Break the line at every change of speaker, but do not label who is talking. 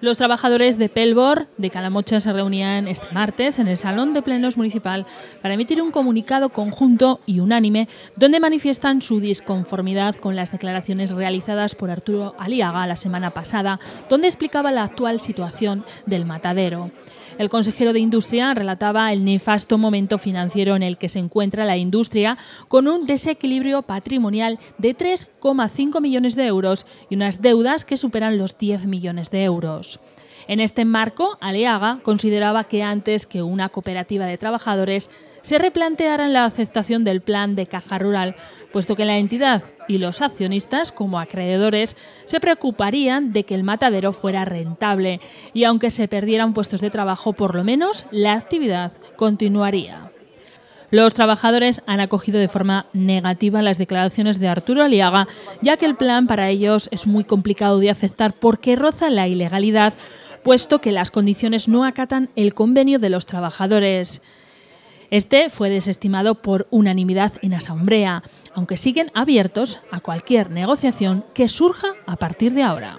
Los trabajadores de Pelbor de Calamocha se reunían este martes en el Salón de Plenos Municipal para emitir un comunicado conjunto y unánime donde manifiestan su disconformidad con las declaraciones realizadas por Arturo Aliaga la semana pasada, donde explicaba la actual situación del matadero. El consejero de Industria relataba el nefasto momento financiero en el que se encuentra la industria, con un desequilibrio patrimonial de 3,5 millones de euros y unas deudas que superan los 10 millones de euros. En este marco, Aliaga consideraba que antes que una cooperativa de trabajadores se replantearan la aceptación del plan de caja rural, puesto que la entidad y los accionistas, como acreedores, se preocuparían de que el matadero fuera rentable y aunque se perdieran puestos de trabajo, por lo menos la actividad continuaría. Los trabajadores han acogido de forma negativa las declaraciones de Arturo Aliaga, ya que el plan para ellos es muy complicado de aceptar porque roza la ilegalidad, puesto que las condiciones no acatan el convenio de los trabajadores. Este fue desestimado por unanimidad en asamblea, aunque siguen abiertos a cualquier negociación que surja a partir de ahora.